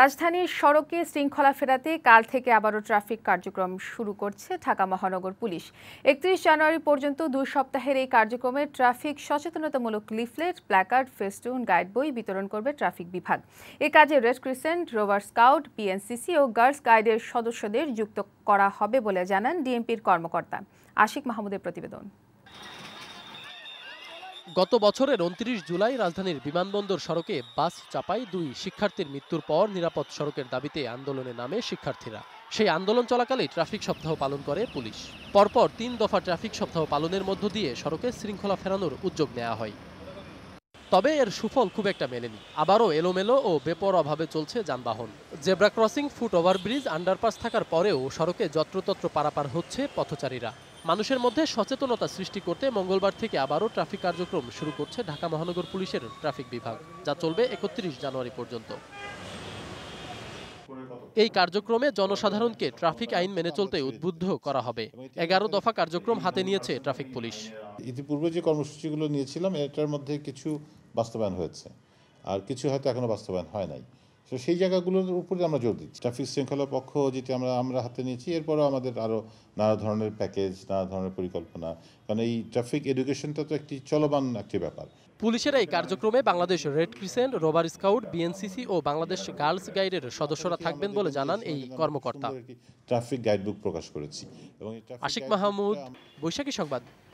রাজধানীর সড়কে শৃঙ্খলা ফেরাতে কাল থেকে আবারও ট্রাফিক কার্যক্রম শুরু করছে ঢাকা মহানগর পুলিশ একত্রিশ জানুয়ারি পর্যন্ত দুই সপ্তাহের এই কার্যক্রমে ট্রাফিক সচেতনতামূলক লিফলেট প্ল্যাকার্ড ফেস্টুন গাইড বই বিতরণ করবে ট্রাফিক বিভাগ এ কাজে red crescent rover scout BNCC ও গার্লস গাইডের সদস্যদের যুক্ত করা হবে বলে জানান ডিএমপির কর্মকর্তা আশিক মাহমুদের প্রতিবেদন গত বছরের উনত্রিশ জুলাই রাজধানীর বিমানবন্দর সড়কে বাস চাপায় দুই শিক্ষার্থীর মৃত্যুর পর নিরাপদ সড়কের দাবিতে আন্দোলনে নামে শিক্ষার্থীরা সেই আন্দোলন চলাকালে ট্রাফিক সপ্তাহ পালন করে পুলিশ পরপর তিন দফা ট্রাফিক সপ্তাহ পালনের মধ্য দিয়ে সড়কে শৃঙ্খলা ফেরানোর উদ্যোগ নেওয়া হয় তবে এর সুফল খুব একটা মেলেনি আবারও এলোমেলো ও অভাবে চলছে যানবাহন zebra crossing foot overbridge underpass থাকার পরেও সড়কে যত্রতত্র পারাপার হচ্ছে পথচারীরা মানুষের মধ্যে সচেতনতা সৃষ্টি করতে মঙ্গলবার থেকে আবারও ট্রাফিক কার্যক্রম শুরু করছে ঢাকা মহানগর পুলিশের ট্রাফিক বিভাগ যা চলবে একত্রিশ জানুয়ারি পর্যন্ত এই কার্যক্রমে জনসাধারণকে ট্রাফিক আইন মেনে চলতে উদ্বুদ্ধ করা হবে এগারো দফা কার্যক্রম হাতে নিয়েছে ট্রাফিক পুলিশ ইতিপূর্বে যে কর্মসূচিগুলো নিয়েছিলাম এটার মধ্যে কিছু বাস্তবায়ন হয়েছে আর কিছু হয়তো এখনো বাস্তবায়ন হয় নাই তো সেই জায়গাগুলোর উপরে আমরা জোর দিচ্ছি ট্রাফিক শৃঙ্খলা পক্ষ যেটি আমরা আমরা হাতে নিয়েছি এরপরও আমাদের আরও নানা ধরনের প্যাকেজ নানা ধরনের পরিকল্পনা কারণ এই ট্রাফিক এডুকেশনটা তো একটি চলমান একটি ব্যাপার পুলিশের এই কার্যক্রমে বাংলাদেশ রেড ক্রিসেন্ট রোবার স্কাউট বিএনসিসি ও বাংলাদেশ গার্লস গাইডের সদস্যরা থাকবেন বলে জানান এই কর্মকর্তা ট্রাফিক গাইডবুক প্রকাশ করেছি আশিক মাহমুদ বৈশাখী সংবাদ